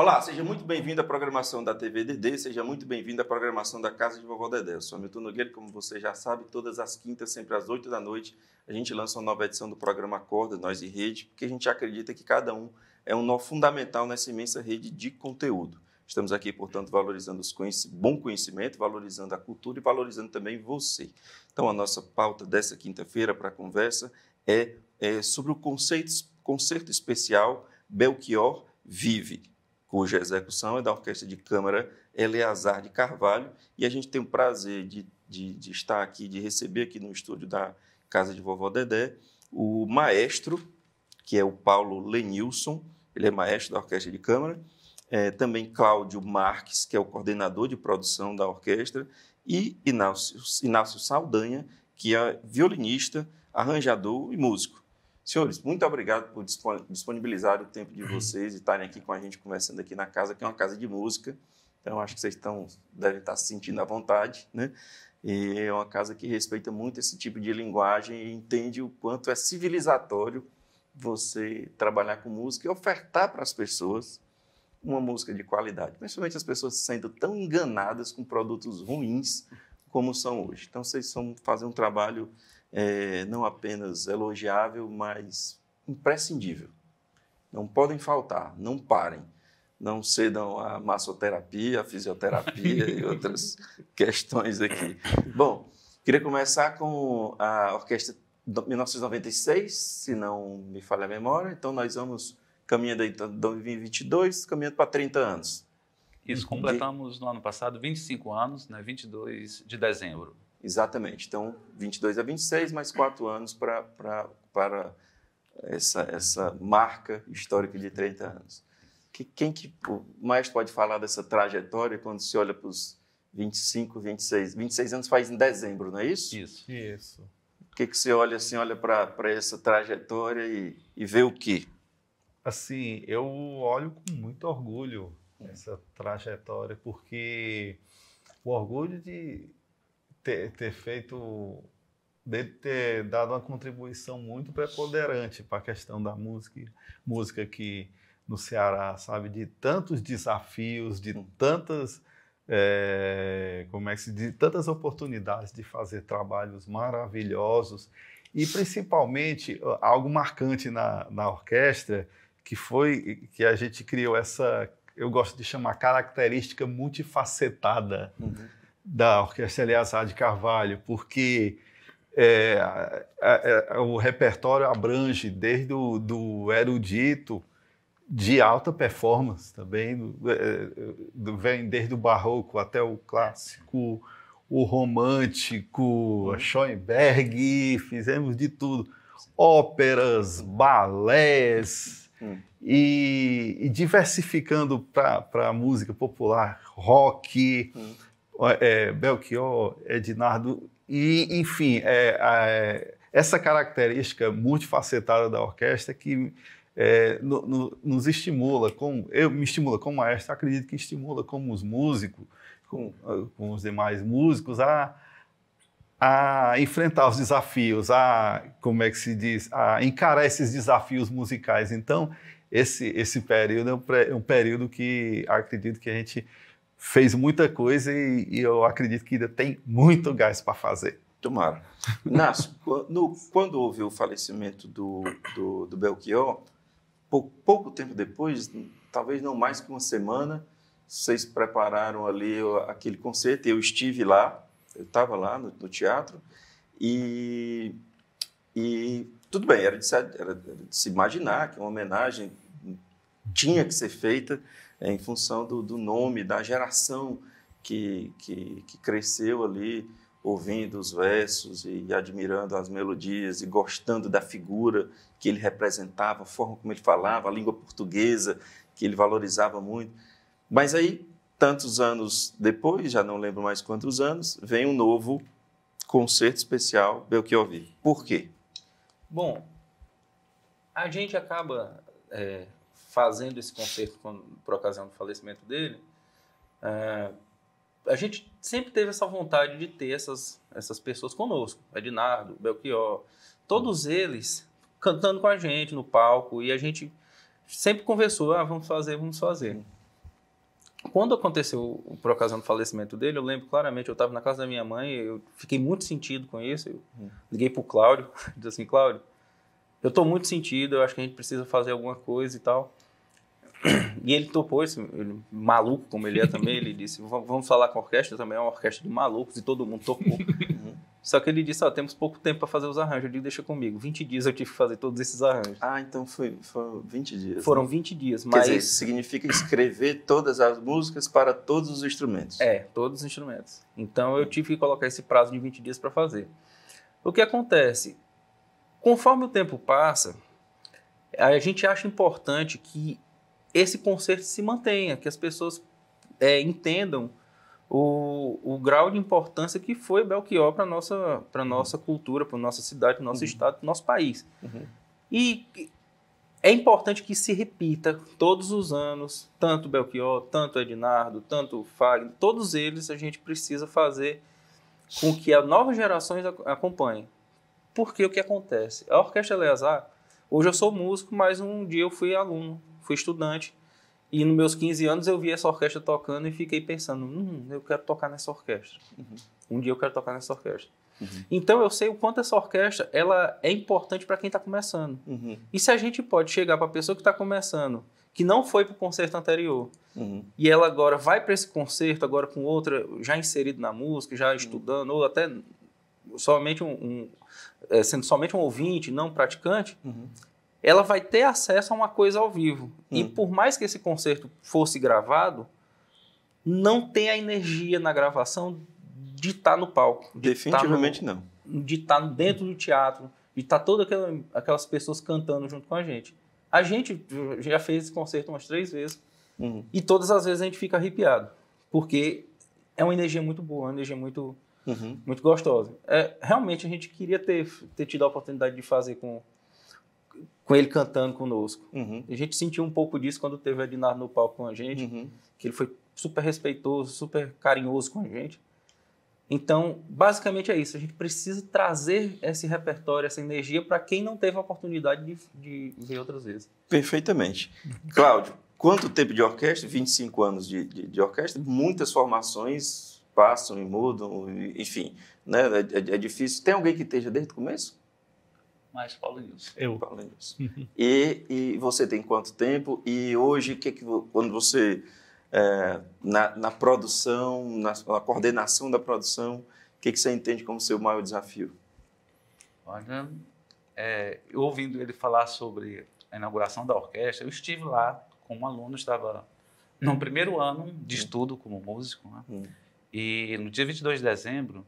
Olá, seja muito bem-vindo à programação da TV DD, seja muito bem-vindo à programação da Casa de Vovó Dedé. Eu sou Milton Nogueira, como você já sabe, todas as quintas, sempre às 8 da noite, a gente lança uma nova edição do programa Acorda, Nós e Rede, porque a gente acredita que cada um é um nó fundamental nessa imensa rede de conteúdo. Estamos aqui, portanto, valorizando os conhec bom conhecimento, valorizando a cultura e valorizando também você. Então, a nossa pauta dessa quinta-feira para a conversa é, é sobre o conceito, concerto especial Belchior Vive cuja execução é da Orquestra de Câmara Eleazar de Carvalho. E a gente tem o prazer de, de, de estar aqui, de receber aqui no estúdio da Casa de Vovó Dedé o maestro, que é o Paulo Lenilson, ele é maestro da Orquestra de Câmara. É, também Cláudio Marques, que é o coordenador de produção da orquestra, e Inácio, Inácio Saldanha, que é violinista, arranjador e músico. Senhores, muito obrigado por disponibilizar o tempo de vocês e estarem aqui com a gente conversando aqui na casa, que é uma casa de música. Então, acho que vocês estão, devem estar se sentindo à vontade, né? E é uma casa que respeita muito esse tipo de linguagem e entende o quanto é civilizatório você trabalhar com música e ofertar para as pessoas uma música de qualidade, principalmente as pessoas sendo tão enganadas com produtos ruins como são hoje. Então, vocês são, fazem um trabalho é, não apenas elogiável, mas imprescindível. Não podem faltar, não parem. Não cedam à massoterapia, à fisioterapia e outras questões aqui. Bom, queria começar com a orquestra 1996, se não me falha a memória. Então, nós vamos caminhando aí então, de 2022, caminhando para 30 anos. Isso, completamos no ano passado 25 anos, né, 22 de dezembro. Exatamente. Então, 22 a 26, mais quatro anos para essa, essa marca histórica de 30 anos. Que, quem que mais pode falar dessa trajetória quando se olha para os 25, 26? 26 anos faz em dezembro, não é isso? Isso. Isso. O que, que você olha assim, olha para essa trajetória e, e vê o quê? Assim, eu olho com muito orgulho essa trajetória, porque o orgulho de ter, ter feito ter dado uma contribuição muito preponderante para a questão da música, música que no Ceará, sabe, de tantos desafios, de hum. tantas é, como é que se diz, de tantas oportunidades de fazer trabalhos maravilhosos e principalmente algo marcante na, na orquestra que foi que a gente criou essa eu gosto de chamar característica multifacetada. Uhum da Orquestra Eleazar de Carvalho, porque é, a, a, o repertório abrange desde o do erudito de alta performance também, do, é, do, vem desde o barroco até o clássico, o romântico, uhum. Schoenberg, fizemos de tudo. Óperas, balés, hum. e, e, diversificando para a música popular, rock. Hum é, Belchior, Ednardo, e, enfim, é, é, essa característica multifacetada da orquestra que é, no, no, nos estimula, como, eu me estimula como maestro, acredito que estimula como os músicos, com, com os demais músicos, a, a enfrentar os desafios, a, como é que se diz, a encarar esses desafios musicais. Então, esse, esse período é um, é um período que acredito que a gente fez muita coisa e, e eu acredito que ainda tem muito gás para fazer. Tomara. Inácio, quando houve o falecimento do, do, do Belchior, pouco, pouco tempo depois, talvez não mais que uma semana, vocês prepararam ali aquele concerto. Eu estive lá, eu estava lá no, no, teatro e, e tudo bem, era de, era de se imaginar que uma homenagem tinha que ser feita é, em função do, do, nome, da geração que, que, que, cresceu ali ouvindo os versos e, e admirando as melodias e gostando da figura que ele representava, a forma como ele falava, a língua portuguesa que ele valorizava muito. Mas aí, tantos anos depois, já não lembro mais quantos anos, vem um novo concerto especial Belchior ouvir? Por quê? Bom, a gente acaba é, fazendo esse concerto por ocasião do falecimento dele, é, a gente sempre teve essa vontade de ter essas, essas pessoas conosco. Ednardo, Belchior, todos eles cantando com a gente no palco e a gente sempre conversou, ah, vamos fazer, vamos fazer. Quando aconteceu, por ocasião do falecimento dele, eu lembro claramente, eu estava na casa da minha mãe, eu fiquei muito sentido com isso, eu liguei para o Cláudio, disse assim, Cláudio, eu estou muito sentido, eu acho que a gente precisa fazer alguma coisa e tal. E ele topou, esse ele, maluco como ele é também, ele disse, vamos falar com a orquestra, também é uma orquestra de malucos, e todo mundo topou. Só que ele disse, ó, temos pouco tempo para fazer os arranjos. Eu digo, deixa comigo. 20 dias eu tive que fazer todos esses arranjos. Ah, então foi, foram 20 dias. Foram né? 20 dias, mas... Quer dizer, isso significa escrever todas as músicas para todos os instrumentos. É, todos os instrumentos. Então eu tive que colocar esse prazo de 20 dias para fazer. O que acontece? Conforme o tempo passa, a gente acha importante que esse conceito se mantenha, que as pessoas é, entendam o, o grau de importância que foi Belchior para a nossa, uhum. nossa cultura, para nossa cidade, para nosso uhum. estado, para nosso país. Uhum. E é importante que se repita todos os anos, tanto Belchior, tanto Ednardo, tanto Fagner, todos eles a gente precisa fazer com que as novas gerações acompanhem. Porque o que acontece? A Orquestra Leazar hoje eu sou músico, mas um dia eu fui aluno fui estudante. E nos meus 15 anos eu vi essa orquestra tocando e fiquei pensando, hum, eu quero tocar nessa orquestra. Uhum. Um dia eu quero tocar nessa orquestra. Uhum. Então eu sei o quanto essa orquestra ela é importante para quem está começando. Uhum. E se a gente pode chegar para a pessoa que está começando, que não foi para o concerto anterior, uhum. e ela agora vai para esse concerto, agora com outra, já inserido na música, já uhum. estudando, ou até somente um, um, é, sendo somente um ouvinte, não praticante, uhum ela vai ter acesso a uma coisa ao vivo. Hum. E por mais que esse concerto fosse gravado, não tem a energia na gravação de estar tá no palco. De tá Definitivamente tá no, não. De estar tá dentro do teatro, de estar tá todas aquela, aquelas pessoas cantando junto com a gente. A gente já fez esse concerto umas três vezes uhum. e todas as vezes a gente fica arrepiado, porque é uma energia muito boa, uma energia muito, uhum. muito gostosa. É, realmente a gente queria ter, ter tido a oportunidade de fazer com, com ele cantando conosco. Uhum. A gente sentiu um pouco disso quando teve o Ednardo no palco com a gente, uhum. que ele foi super respeitoso, super carinhoso com a gente. Então, basicamente é isso. A gente precisa trazer esse repertório, essa energia para quem não teve a oportunidade de, de ver outras vezes. Perfeitamente. Cláudio, quanto tempo de orquestra? 25 anos de, de, de orquestra, muitas formações passam e mudam, enfim, né? É, é, é difícil. Tem alguém que esteja desde o começo? Mas Paulo Nilson. Eu. Paulo Nilson. Uhum. e, e você tem quanto tempo? E hoje, que que, quando você, é, na, na, produção, na, na, coordenação da produção, o que, que você entende como seu maior desafio? Olha, é, ouvindo ele falar sobre a inauguração da orquestra, eu estive lá como aluno, estava no primeiro ano de hum. estudo como músico, né? hum. e no dia 22 de dezembro,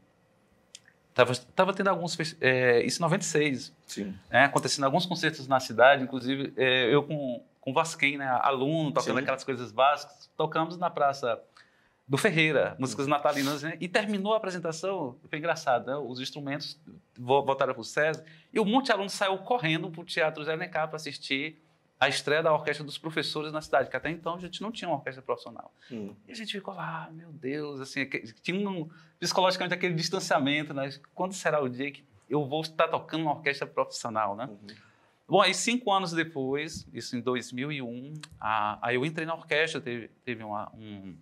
Tava, tava tendo alguns. É, isso em 96. Sim. Né? Acontecendo alguns concertos na cidade, inclusive é, eu com, com Vasquem, né? Aluno, tocando Sim. aquelas coisas básicas. Tocamos na Praça do Ferreira, músicas natalinas, né? E terminou a apresentação, foi engraçado, né? Os instrumentos voltaram para o César e um monte de alunos saiu correndo para o Teatro Zé Alencar para assistir a estreia da Orquestra dos Professores na cidade, que até então a gente não tinha uma orquestra profissional. Hum. E a gente ficou lá, ah, meu Deus, assim, tinha um, psicologicamente aquele distanciamento, né? Quando será o dia que eu vou estar tocando uma orquestra profissional, né? Uhum. Bom, aí cinco anos depois, isso em 2001, a, aí eu entrei na orquestra, teve, teve uma, um,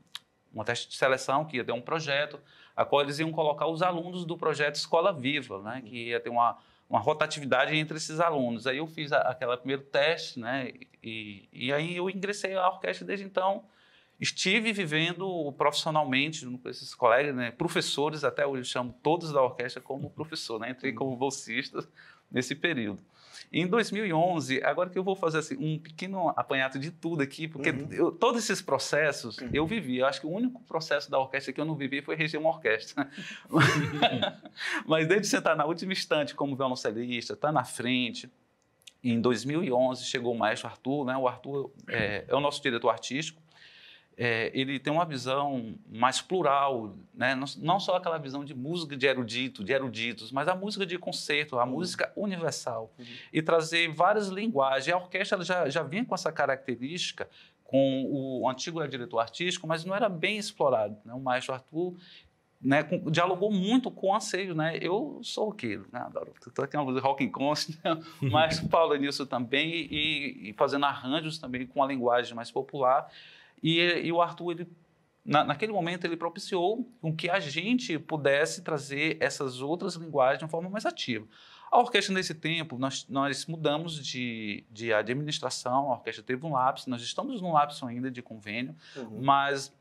um teste de seleção que ia ter um projeto, a qual eles iam colocar os alunos do projeto Escola Viva, né? Uhum. Que ia ter uma uma rotatividade entre esses alunos. Aí eu fiz aquele primeiro teste, né? E, e aí eu ingressei à orquestra desde então estive vivendo profissionalmente com esses colegas, né, professores, até hoje chamo todos da orquestra como uhum. professor, né, entrei uhum. como bolsista nesse período. Em 2011, agora que eu vou fazer assim, um pequeno apanhado de tudo aqui, porque uhum. eu, todos esses processos uhum. eu vivi. Eu acho que o único processo da orquestra que eu não vivi foi reger uma orquestra. Mas desde sentar na última instante como violoncelista, estar tá na frente, em 2011 chegou o maestro Arthur, né? O Arthur é, é, o nosso diretor artístico é, ele tem uma visão mais plural, né? não, não, só aquela visão de música de erudito, de eruditos, mas a música de concerto, a uhum. música universal. Uhum. E trazer várias linguagens. A orquestra já, já vinha com essa característica com o antigo é diretor artístico, mas não era bem explorado. Né? O maestro Arthur né, com, dialogou muito com o Anseio, né? Eu sou o né? Adoro. Tô aqui uma rock and conscience, né? mas Paulo nisso também e, e, fazendo arranjos também com a linguagem mais popular. E, e o Arthur, ele, na, naquele momento, ele propiciou com que a gente pudesse trazer essas outras linguagens de uma forma mais ativa. A orquestra, nesse tempo, nós, nós mudamos de, de administração, a orquestra teve um lapso, nós estamos num lapso ainda de convênio, uhum. mas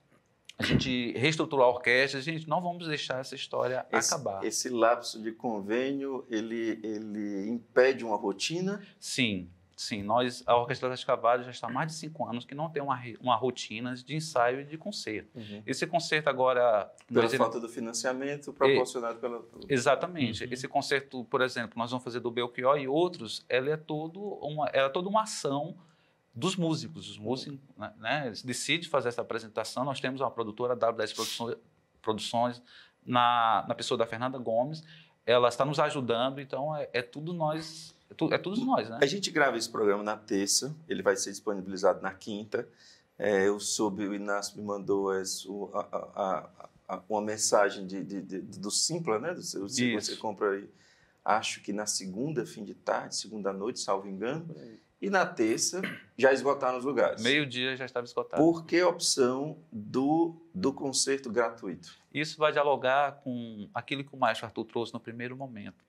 a gente reestruturou a orquestra, a gente não vamos deixar essa história esse, acabar. Esse lapso de convênio, ele, ele impede uma rotina? Sim. Sim, nós, a Orquestra das Cavalho já está há mais de cinco anos que não tem uma, uma rotina de ensaio e de concerto. Uhum. Esse concerto agora... Pela falta do financiamento proporcionado pela... Exatamente. Uhum. Esse concerto, por exemplo, nós vamos fazer do Belchior e outros, ela é, todo uma, ela é toda uma ação dos músicos. Os músicos uhum. né, eles decidem fazer essa apresentação. Nós temos uma produtora, W10 Produções, Produções na, na pessoa da Fernanda Gomes. Ela está nos ajudando, então é, é tudo nós tu, é todos nós, né? A gente grava esse programa na terça, ele vai ser disponibilizado na quinta. É, eu soube, o Inácio me mandou isso, a, a, a, uma mensagem de, de, de, do Simpla, né? Do que você compra aí, acho que na segunda, fim de tarde, segunda noite, salvo engano. E na terça, já esgotaram os lugares. Meio-dia já estava esgotado. Por que a opção do, do concerto gratuito? Isso vai dialogar com aquilo que o Maestro Arthur trouxe no primeiro momento.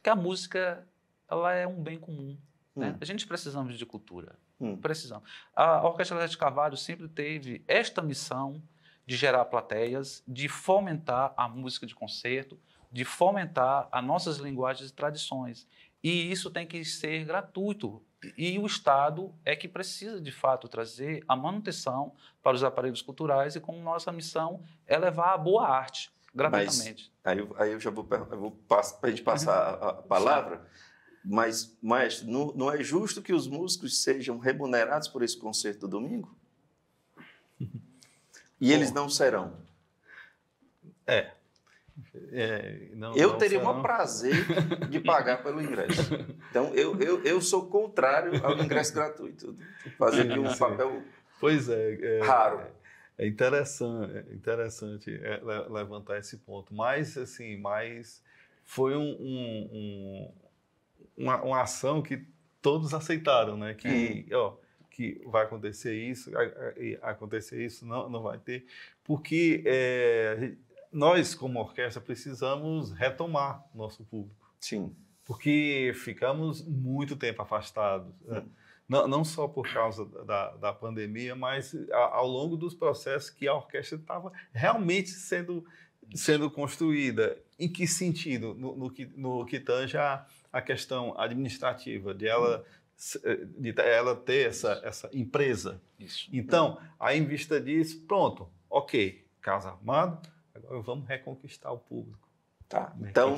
Que a música ela é um bem comum. Né? Hum. Né? A gente precisamos de cultura. Hum. Precisamos. A Orquestra de Carvalho sempre teve esta missão de gerar plateias, de fomentar a música de concerto, de fomentar as nossas linguagens e tradições. E isso tem que ser gratuito. E o Estado é que precisa, de fato, trazer a manutenção para os aparelhos culturais e, como nossa missão, é levar a boa arte gratuitamente. Mas, aí, aí eu já vou, eu vou para a gente passar uhum. a, a palavra. Sim. Mas, mestre, não, não é justo que os músicos sejam remunerados por esse concerto do domingo? E eles não serão. É. é não, eu não teria o um prazer de pagar pelo ingresso. Então, eu, eu, eu sou contrário ao ingresso gratuito. Fazer aqui um papel pois é, é raro. É interessante, é interessante é, levantar esse ponto. Mas, assim, mas foi um, um uma, uma ação que todos aceitaram, né? Que, é. ó, que vai acontecer isso, acontecer isso, não, não vai ter, porque é, nós, como orquestra, precisamos retomar nosso público. Sim. Porque ficamos muito tempo afastados. Né? Não, não, só por causa da, da pandemia, mas a, ao longo dos processos que a orquestra estava realmente sendo, sendo construída. Em que sentido? No, no, no que tange a, a questão administrativa, de ela, uhum. eh, de ela ter essa, essa empresa. Isso. Então, aí em vista disso, pronto, ok, casa armada, agora vamos reconquistar o público. Tá. Então,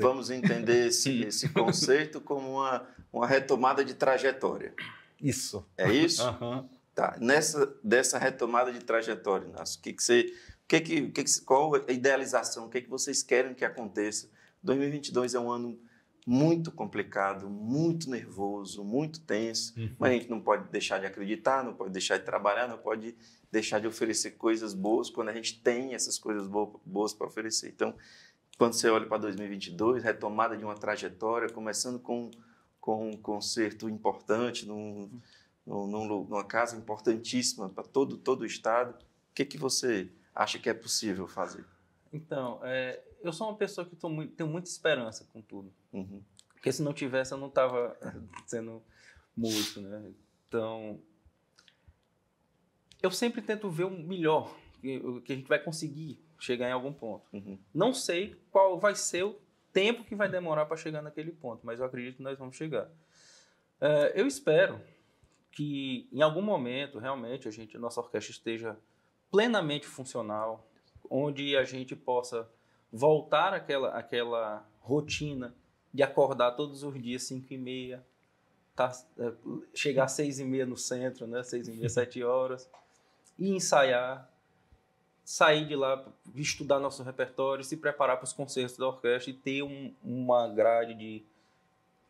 vamos entender esse, esse conceito como uma, uma retomada de trajetória. Isso. É isso? Uhum. Tá. Nessa dessa retomada de trajetória, Inácio, que que você, que que, que qual a idealização, o que, que vocês querem que aconteça? 2022 é um ano muito complicado, muito nervoso, muito tenso, uhum. mas a gente não pode deixar de acreditar, não pode deixar de trabalhar, não pode deixar de oferecer coisas boas quando a gente tem essas coisas boas para oferecer. Então, quando você olha para 2022, retomada de uma trajetória, começando com, com um concerto importante num, num, numa casa importantíssima para todo, todo o Estado, o que, que você acha que é possível fazer? Então, é, eu sou uma pessoa que muito, tenho muita esperança com tudo. Uhum. Porque se não tivesse, eu não estava sendo músico, né? Então, eu sempre tento ver o melhor, o que a gente vai conseguir chegar em algum ponto. Uhum. Não sei qual vai ser o tempo que vai demorar para chegar naquele ponto, mas eu acredito que nós vamos chegar. Eh, eu espero que em algum momento realmente a gente, a nossa orquestra esteja plenamente funcional, onde a gente possa voltar àquela, àquela rotina de acordar todos os dias 5 e meia, tá, é, chegar às 6 e meia no centro, né? 6 e meia, 7 horas, e ensaiar, sair de lá, estudar nosso repertório, se preparar para os concertos da orquestra e ter um, uma grade de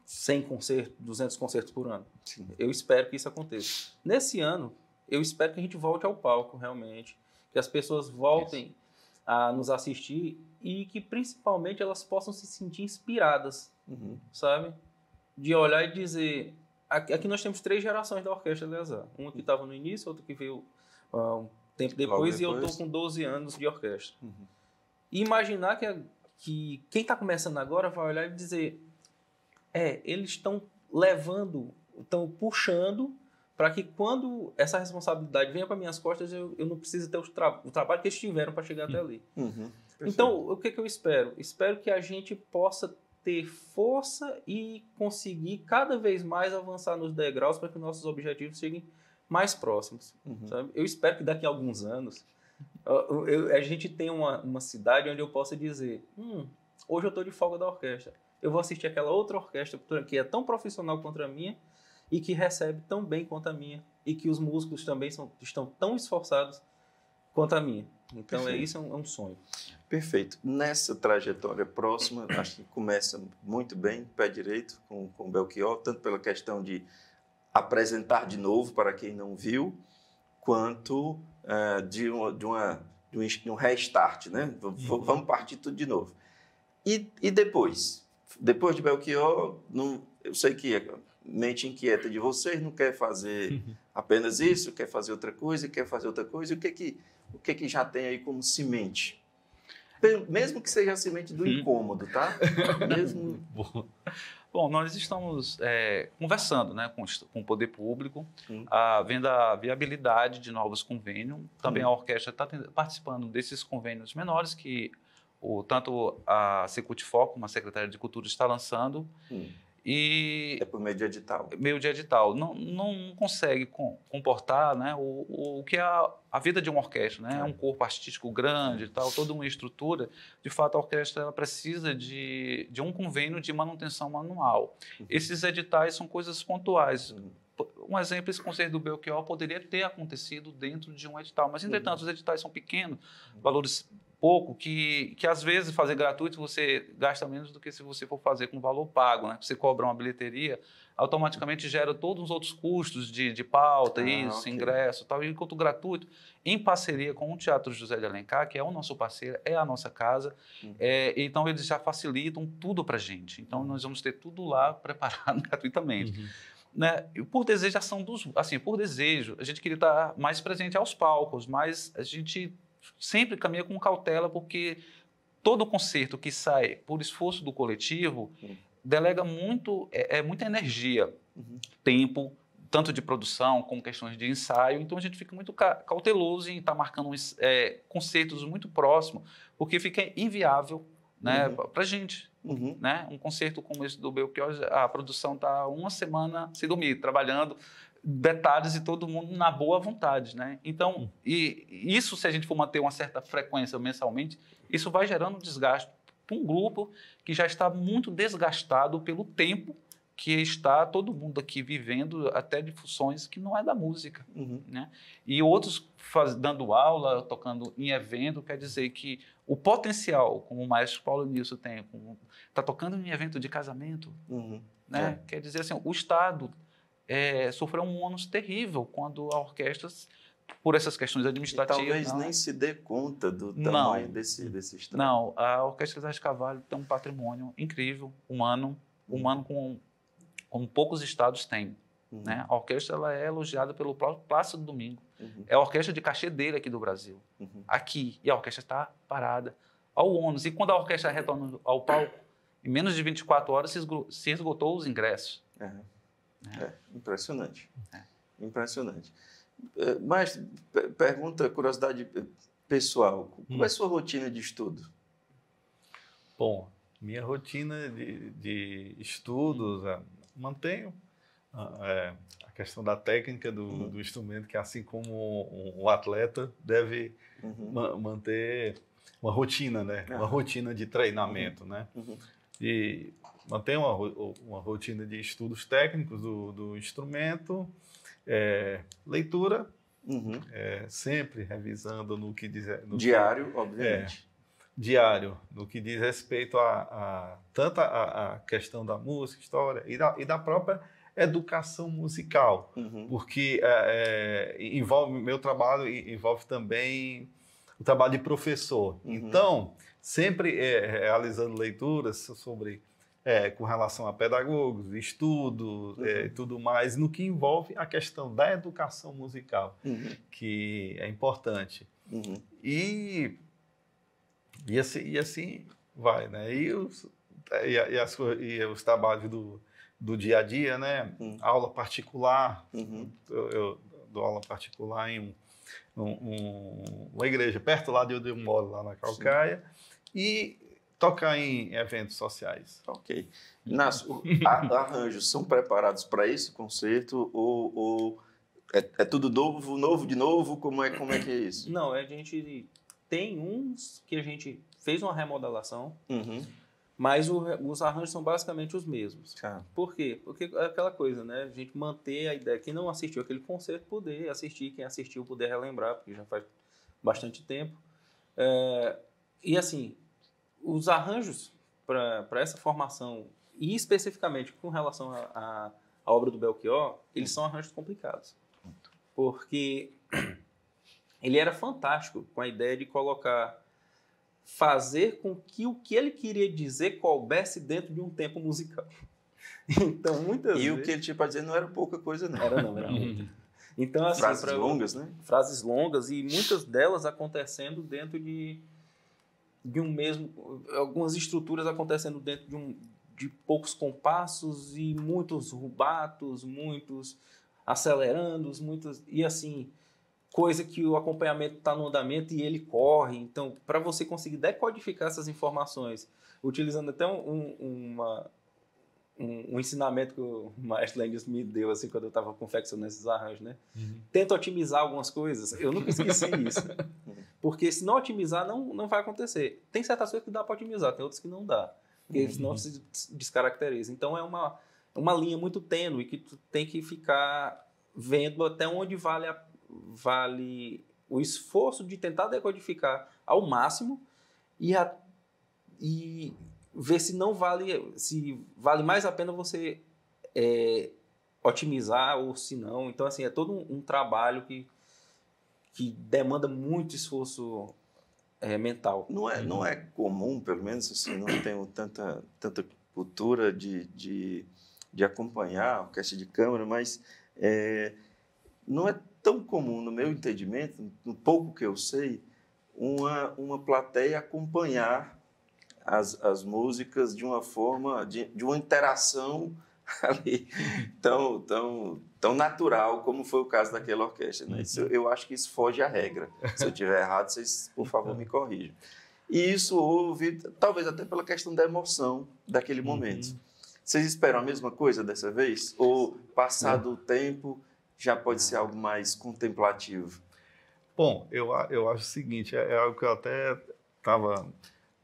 100 concertos, 200 concertos por ano. Sim. Eu espero que isso aconteça. Nesse ano, eu espero que a gente volte ao palco realmente, que as pessoas voltem... Isso a nos assistir e que principalmente elas possam se sentir inspiradas, uhum. sabe? De olhar e dizer. Aqui nós temos três gerações da orquestra de Azar. Uma que estava no início, outra que veio uh, um tempo depois, depois, e eu tô com 12 anos de orquestra. Uhum. E imaginar que, que quem está começando agora vai olhar e dizer: é, eles estão levando, estão puxando para que quando essa responsabilidade venha para minhas costas, eu, eu não precise ter tra o trabalho que eles tiveram para chegar até hum. ali. Uhum, então, o que, que eu espero? Espero que a gente possa ter força e conseguir cada vez mais avançar nos degraus para que nossos objetivos cheguem mais próximos. Uhum. Eu espero que daqui a alguns anos eu, eu, a gente tenha uma, uma cidade onde eu possa dizer: hum, hoje eu estou de folga da orquestra. Eu vou assistir aquela outra orquestra que é tão profissional contra a minha e que recebe tão bem quanto a minha e que os músculos também são, estão tão esforçados quanto a minha. Então é Perfeito. é isso, é um, é um, sonho. Perfeito. Nessa trajetória próxima, acho que começa muito bem, pé direito com com Belchior, tanto pela questão de apresentar de novo para quem não viu, quanto uh, de, uma, de, uma, de, um, restart, né? Uhum. Vamos partir tudo de novo. E, e depois, depois de Belchior, não, eu sei que é mente inquieta de vocês não quer fazer apenas isso, quer fazer outra coisa, quer fazer outra coisa. O que que, o que, que já tem aí como semente? Mesmo que seja a semente do hum. incômodo, tá? Mesmo... Bom, nós estamos é, conversando né, com, com o poder público, a, vendo a viabilidade de novos convênios. Também a orquestra está participando desses convênios menores que o, tanto a Secult como a Secretaria de Cultura, está lançando. E é por meio de edital. É meio de edital. Não, não consegue comportar né, o, o que é a, a vida de uma orquestra. Né? É, é um corpo artístico grande e tal, é. toda uma estrutura. De fato, a orquestra ela precisa de, de um convênio de manutenção manual. Uhum. Esses editais são coisas pontuais. Uhum. Um exemplo, esse concerto do Belchior poderia ter acontecido dentro de um edital, mas, entretanto, uhum. os editais são pequenos, valores pouco que, que às vezes fazer gratuito você gasta menos do que se você for fazer com valor pago, né? Você cobra uma bilheteria, automaticamente gera todos os outros custos de, de pauta, ah, isso, okay. ingresso tal. enquanto gratuito, em parceria com o Teatro José de Alencar, que é o nosso parceiro, é a nossa casa, uhum. é, então eles já facilitam tudo para gente. Então nós vamos ter tudo lá preparado gratuitamente. Uhum. Né? Por desejo, dos, assim, por desejo, a gente queria estar mais presente aos palcos, mas a gente sempre caminha com cautela, porque todo concerto que sai por esforço do coletivo hum. delega muito, é, é muita energia, uhum. tempo, tanto de produção como questões de ensaio. Então a gente fica muito cauteloso em estar tá marcando é, muito próximos, porque fica inviável né, uhum. para a gente. Uhum. Né? Um concerto como esse do Belchior, a produção está uma semana, se dormir, trabalhando detalhes e todo mundo na boa vontade, né? Então, hum. e isso se a gente for manter uma certa frequência mensalmente, isso vai gerando desgaste para um grupo que já está muito desgastado pelo tempo que está todo mundo aqui vivendo até de funções que não é da música, uhum. né? E outros faz, dando aula, tocando em evento, quer dizer que o potencial, como o maestro Paulo Nilson tem, está tocando em evento de casamento, uhum. né? É. Quer dizer assim, o Estado é, sofreu um ônus terrível quando a orquestra por essas questões administrativas. E talvez não. Né? nem se dê conta do tamanho não, desse, desse estado. Não, a Orquestra das Cavalho tem um patrimônio incrível, humano, hum. humano como, com poucos estados têm. Uhum. Né? A orquestra ela é elogiada pelo próprio Plácido Domingo. Uhum. É a orquestra de cachê dele aqui do Brasil. Uhum. Aqui. E a orquestra está parada. Ao ônus. E quando a orquestra retorna ao palco, em menos de 24 horas se esgotou os ingressos. Uhum. Né? É, impressionante. É. Impressionante. É, mas, pergunta, curiosidade é, pessoal, qual hum. é a sua rotina de estudo? Bom, minha rotina de, de estudos, é, mantenho é, a questão da técnica do, uhum. do, instrumento, que assim como o atleta deve uhum. ma manter uma rotina, né? Uhum. Uma rotina de treinamento, né? Uhum de manter uma, uma rotina de estudos técnicos do, do instrumento, é, leitura, uhum. é, sempre revisando no que diz... No diário, que, é, obviamente. É, diário, no que diz respeito a, a tanto a, questão da música, história e da, e da própria educação musical, uhum. porque é, é envolve meu trabalho envolve também o trabalho de professor. Uhum. Então, sempre é, realizando leituras sobre é, com relação a pedagogos, estudo eh, uhum. É, tudo mais, no que envolve a questão da educação musical, uhum. que é importante. Uhum. E, e, assim, e assim vai, né? E os, e, as, e os trabalhos do, do dia a dia, né? Uhum. Aula particular, uhum. eu, eu, dou aula particular em um, um, uma igreja perto lá de onde eu moro, lá na Calcaia. Sim e tocar em eventos sociais. Ok. Inácio, arranjos são preparados para esse concerto ou, ou é, é, tudo novo, novo de novo? Como é, como é que é isso? Não, é, a gente tem uns que a gente fez uma remodelação, uhum. mas o, os arranjos são basicamente os mesmos. Ah. Por quê? Porque é aquela coisa, né? A gente manter a ideia. Quem não assistiu aquele concerto, poder assistir. Quem assistiu, poder relembrar, porque já faz bastante tempo. É, e assim, os arranjos para essa formação, e especificamente com relação à obra do Belchior, eles são arranjos complicados. Porque ele era fantástico com a ideia de colocar fazer com que o que ele queria dizer coubesse dentro de um tempo musical. Então, muitas e vezes... E o que ele tinha para dizer não era pouca coisa, não. Era não, era muito. Então, assim, frases pra... longas, né? Frases longas e muitas delas acontecendo dentro de de um mesmo. algumas estruturas acontecendo dentro de, um, de poucos compassos e muitos rubatos, muitos acelerandos, muitos. e assim. Coisa que o acompanhamento está no andamento e ele corre. Então, para você conseguir decodificar essas informações, utilizando até um, um, uma, um, um, ensinamento que o Maestro Lendes me deu assim quando eu estava confeccionando esses arranjos, né? Uhum. Tenta otimizar algumas coisas. Eu nunca esqueci isso. Porque se não otimizar, não, não vai acontecer. Tem certas coisas que dá para otimizar, tem outras que não dá. Porque uhum. senão se descaracteriza. Então é uma, uma linha muito tênue que tu tem que ficar vendo até onde vale, a, vale o esforço de tentar decodificar ao máximo e, a, e ver se não vale, se vale mais a pena você é, otimizar ou se não. Então, assim, é todo um, um trabalho que, que demanda muito esforço é, mental. Não é, não é comum, pelo menos assim, não tenho tanta, tanta cultura de, de, de acompanhar o cast de câmera, mas é, não é tão comum, no meu entendimento, no pouco que eu sei, uma, uma plateia acompanhar as, as músicas de uma forma, de, de uma interação ali tão, tão, tão natural como foi o caso daquela orquestra. Né? Isso, eu acho que isso foge à regra. Se eu estiver errado, vocês, por favor, me corrijam. E isso houve, talvez até pela questão da emoção daquele uhum. momento. Vocês esperam a mesma coisa dessa vez? Ou, passado o tempo, já pode ser algo mais contemplativo? Bom, eu, eu acho o seguinte, é, é algo que eu até estava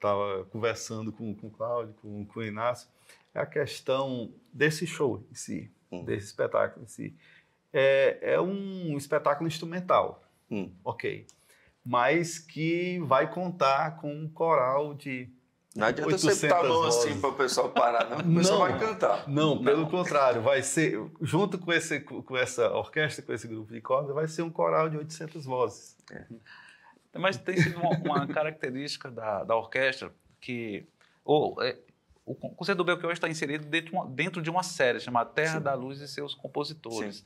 estava conversando com, com o Cláudio, com, com o Inácio, é a questão desse show em si, hum. desse espetáculo em si. É, é um espetáculo instrumental, hum. ok, mas que vai contar com um coral de não adianta você botar a mão assim para o pessoal parar, não. não, vai cantar. Não, não, pelo contrário, vai ser, junto com, esse, com essa orquestra, com esse grupo de cordas, vai ser um coral de 800 vozes. É. Mas tem sido uma, uma característica da, da orquestra que ou, é, o Concerto do Belchior está inserido dentro de uma, dentro de uma série chamada Terra Sim. da Luz e seus compositores.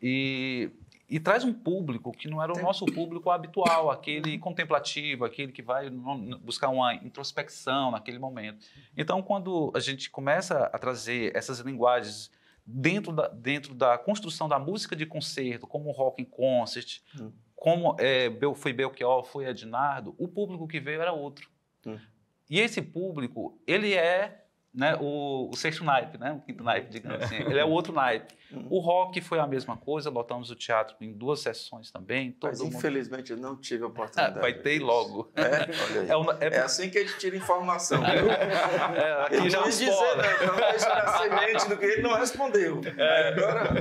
E, e, traz um público que não era o nosso público habitual, aquele uhum. contemplativo, aquele que vai buscar uma introspecção naquele momento. Uhum. Então, quando a gente começa a trazer essas linguagens dentro da, dentro da construção da música de concerto, como o rock em concert, hum como é, foi Belchior, foi Adinardo, o público que veio era outro. Hum. E esse público, ele é né, o, o sexto naipe, né, o quinto naipe, digamos assim. Ele é o outro naipe. Uhum. O rock foi a mesma coisa, lotamos o teatro em duas sessões também. Todo Mas mundo... infelizmente eu não tive a ah, oportunidade. Vai ter logo. É, é, é... é, assim que a gente tira informação. É, é, aqui ele já não dizer, não, deixa na semente do que ele não respondeu. É, Agora...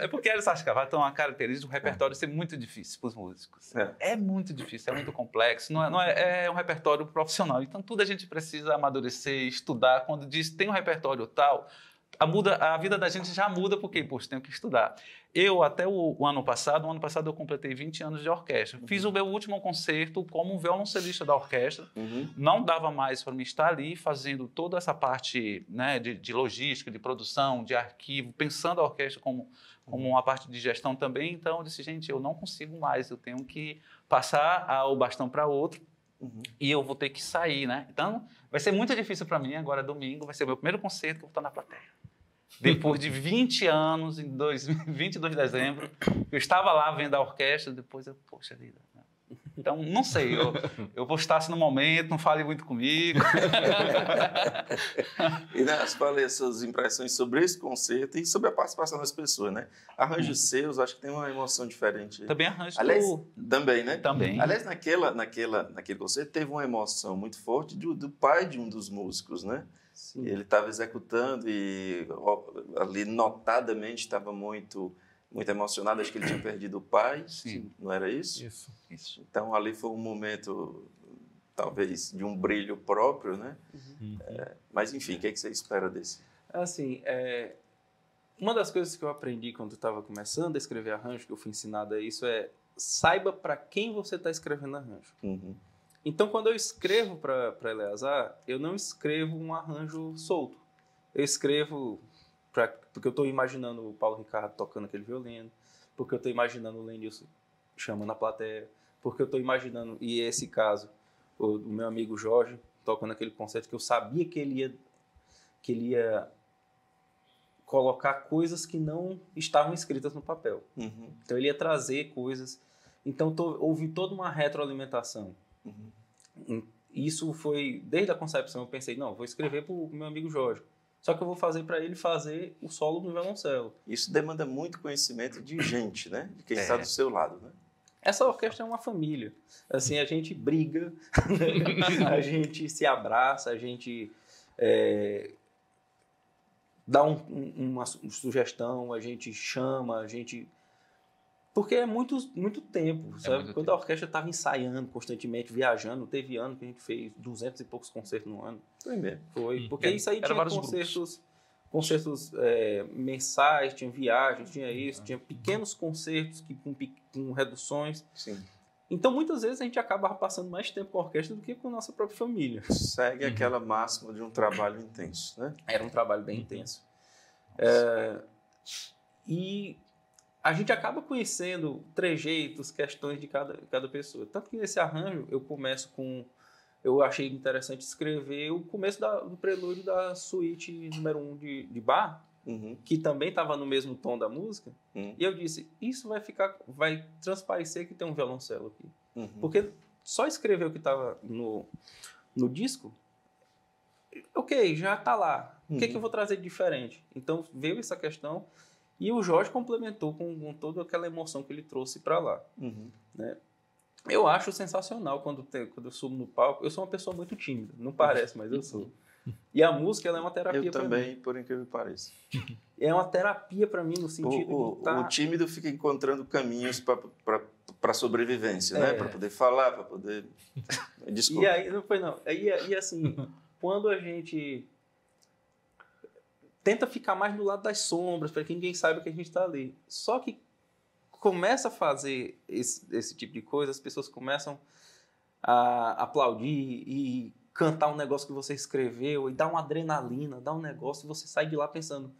é, é porque a Sasha Cavalho tem uma característica do um repertório ser muito difícil para os músicos. É. muito difícil, é muito complexo, não é, não é, um repertório profissional. Então tudo a gente precisa amadurecer, estudar, quando quando diz tem um repertório tal, a, muda, a vida da gente já muda, porque, poxa, tenho que estudar. Eu, até o, o, ano passado, o ano passado eu completei 20 anos de orquestra. Uhum. Fiz o meu último concerto como violoncelista da orquestra. Uhum. Não dava mais para me estar ali fazendo toda essa parte né, de, de, logística, de produção, de arquivo, pensando a orquestra como, como uhum. uma parte de gestão também. Então, eu disse, gente, eu não consigo mais, eu tenho que passar o bastão para outro Uhum. E eu vou ter que sair, né? Então, vai ser muito difícil para mim agora, é domingo, vai ser meu primeiro concerto que eu vou estar na plateia. Depois de 20 anos, em dois, 22 de dezembro, eu estava lá vendo a orquestra, depois eu, poxa vida, então, não sei, eu, eu vou estar assim no momento, não fale muito comigo. e fale as suas impressões sobre esse concerto e sobre a participação das pessoas, né? Arranjos hum. seus, acho que tem uma emoção diferente. Também arranjo Aliás, do... Também, né? Também. Aliás, naquela, naquela, naquele concerto teve uma emoção muito forte do, do pai de um dos músicos, né? Sim. Ele estava executando e ali notadamente estava muito muito emocionado, acho que ele tinha perdido o pai, Sim. não era isso? isso? Isso. Então ali foi um momento talvez de um brilho próprio, né? Uhum. É, mas enfim, o que, é que, você espera desse? Assim, é, uma das coisas que eu aprendi quando estava começando a escrever arranjo, que eu fui ensinado a isso, é saiba para quem você está escrevendo arranjo. Uhum. Então, quando eu escrevo para Eleazar, eu não escrevo um arranjo solto. Eu escrevo pra, porque eu estou imaginando o Paulo Ricardo tocando aquele violino, porque eu estou imaginando o Lenilson chamando a plateia, porque eu estou imaginando, e esse caso, o, o meu amigo Jorge tocando aquele concerto que eu sabia que ele ia, que ele ia colocar coisas que não estavam escritas no papel. Uhum. Então ele ia trazer coisas. Então tô, houve toda uma retroalimentação. Uhum. Isso foi desde a concepção. Eu pensei, não, vou escrever para o meu amigo Jorge. Só que eu vou fazer para ele fazer o solo do violoncelo. Isso demanda muito conhecimento de gente, né? De quem é. está do seu lado, né? Essa orquestra é uma família. Assim, a gente briga, a gente se abraça, a gente é, dá um, uma sugestão, a gente chama, a gente porque é muito, muito tempo, é sabe? muito Quando tempo. a orquestra estava ensaiando constantemente, viajando, teve ano que a gente fez duzentos e poucos concertos no ano. Foi mesmo. Foi, hum, porque é, isso aí tinha concertos, concertos é, mensais, tinha viagens, tinha hum, isso, ah. tinha pequenos concertos que, com, com reduções. Sim. Então, muitas vezes a gente acaba passando mais tempo com a orquestra do que com a nossa própria família. Segue uhum. aquela máxima de um trabalho intenso, né? Era um trabalho bem uhum. intenso. É, e a gente acaba conhecendo trejeitos, questões de cada, cada pessoa. Tanto que nesse arranjo eu começo com. Eu achei interessante escrever o começo da, do prelúdio da suíte número 1 um de, de Bar, uhum. que também estava no mesmo tom da música. Uhum. E eu disse: Isso vai ficar. Vai transparecer que tem um violoncelo aqui. Uhum. Porque só escrever o que estava no, no disco, ok, já está lá. O que, é que eu uhum. vou trazer de diferente? Então veio essa questão e o Jorge complementou com, com toda aquela emoção que ele trouxe para lá. Uhum. Né? Eu acho sensacional quando, te, quando eu subo no palco. Eu sou uma pessoa muito tímida, não parece, mas eu sou. E a música ela é uma terapia para mim. Eu também, por incrível que pareça. É uma terapia para mim no sentido o, o, de tá... o tímido fica encontrando caminhos para sobrevivência, né? é. né? Para poder falar, para poder Desculpa. E aí não foi não. E, e assim, quando a gente tenta ficar mais do lado das sombras, para que ninguém saiba que a gente está ali. Só que começa a fazer esse, esse tipo de coisa, as pessoas começam a aplaudir e cantar um negócio que você escreveu e dar uma adrenalina, dar um negócio e você sai de lá pensando: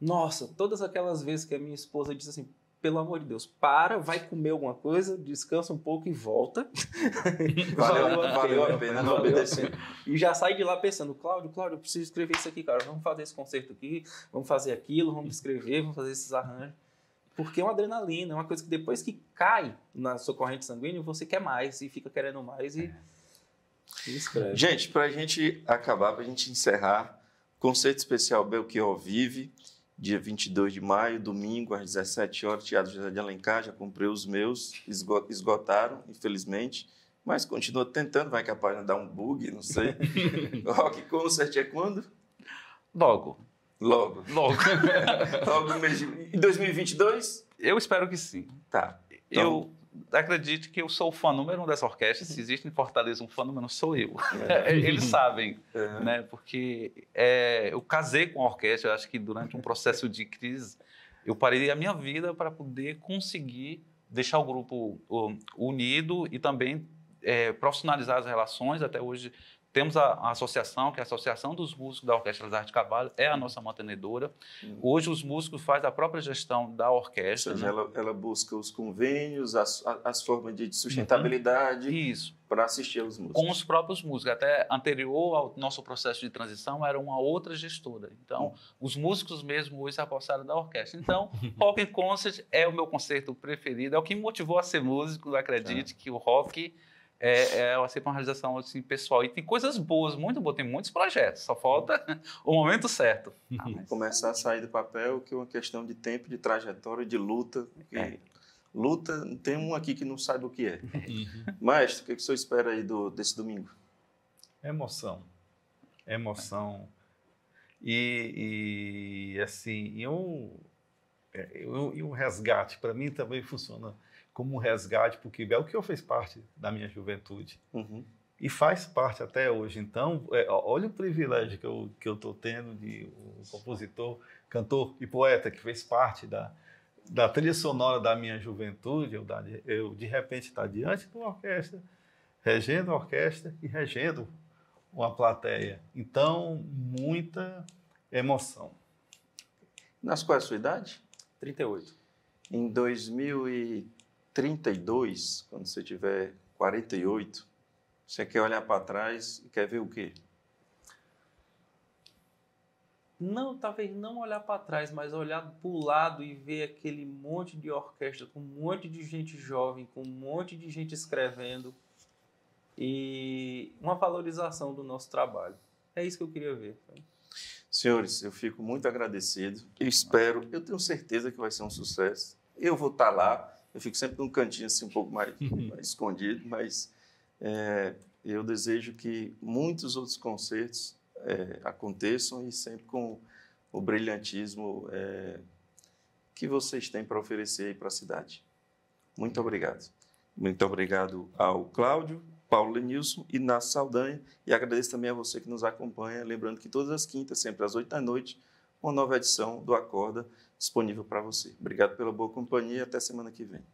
nossa, todas aquelas vezes que a minha esposa diz assim, pelo amor de Deus, para, vai comer alguma coisa, descansa um pouco e volta. Valeu, valeu a pena, não obedecer. E já sai de lá pensando, Cláudio, Cláudio, eu preciso escrever isso aqui, cara. Vamos fazer esse concerto aqui, vamos fazer aquilo, vamos escrever, vamos fazer esses arranjos. Porque é uma adrenalina, é uma coisa que depois que cai na sua corrente sanguínea, você quer mais e fica querendo mais e, é. e escreve. Gente, para a gente acabar, para a gente encerrar, concerto especial Belchior Vive dia 22 de maio, domingo, às 17 horas, Teatro José de Alencar, já comprei os meus, esgotaram, infelizmente, mas continua tentando, vai que a página dá um bug, não sei. Rock Concert é quando? Logo. Logo? Logo. Logo mesmo. Em 2022? Eu espero que sim. Tá. Então, eu acredite que eu sou o fã número um dessa orquestra. Se existe em Fortaleza um fã número um, sou eu. É. Eles sabem, é. né? Porque é, eu casei com a orquestra. Eu acho que durante um processo de crise, eu parei a minha vida para poder conseguir deixar o grupo unido e também é, profissionalizar as relações. Até hoje temos a, a, associação, que é a Associação dos Músicos da Orquestra das Artes Cavalho, é a uhum. nossa mantenedora. Uhum. Hoje, os músicos fazem a própria gestão da orquestra. Ou seja, né? ela, ela, busca os convênios, as, as formas de uhum. sustentabilidade. Uhum. Isso. Para assistir aos músicos. Com os próprios músicos. Até anterior ao nosso processo de transição, era uma outra gestora. Então, uhum. os músicos mesmo hoje se apostaram da orquestra. Então, rock and concert é o meu concerto preferido, é o que me motivou a ser músico, acredite, é. que o rock é, é sempre uma realização assim, pessoal. E tem coisas boas, muito boas, tem muitos projetos, só falta o momento certo. Ah, mas... Começar a sair do papel, que é uma questão de tempo, de trajetória, de luta. É. Luta, tem um aqui que não sabe o que é. Uhum. Mas, o que, é que o senhor espera aí do, desse domingo? Emoção. Emoção. E, e assim, e é, um e o resgate, para mim, também funciona como um resgate para é o que Belchior fez parte da minha juventude uhum. e faz parte até hoje. Então, é, olha o privilégio que eu que eu estou tendo de um compositor, cantor e poeta que fez parte da da trilha sonora da minha juventude, eu, eu de repente estar tá diante de uma orquestra, regendo a orquestra e regendo uma plateia. Então, muita emoção. Nas qual a sua idade? 38. Em 2000 32, quando você tiver 48, você quer olhar para trás e quer ver o quê? Não, talvez não olhar para trás, mas olhar para o lado e ver aquele monte de orquestra com um monte de gente jovem, com um monte de gente escrevendo e uma valorização do nosso trabalho. É isso que eu queria ver. Senhores, eu fico muito agradecido. Eu espero, eu tenho certeza que vai ser um sucesso. Eu vou estar tá lá eu fico sempre num cantinho assim um pouco mais, uhum. mais escondido, mas é, eu desejo que muitos outros concertos é, aconteçam e sempre com o brilhantismo é, que vocês têm para oferecer para a cidade. Muito obrigado. Muito obrigado ao Cláudio, Paulo Lenilson e Inácio Saldanha. E agradeço também a você que nos acompanha. Lembrando que todas as quintas, sempre às oito da noite, uma nova edição do Acorda disponível para você. Obrigado pela boa companhia e até semana que vem.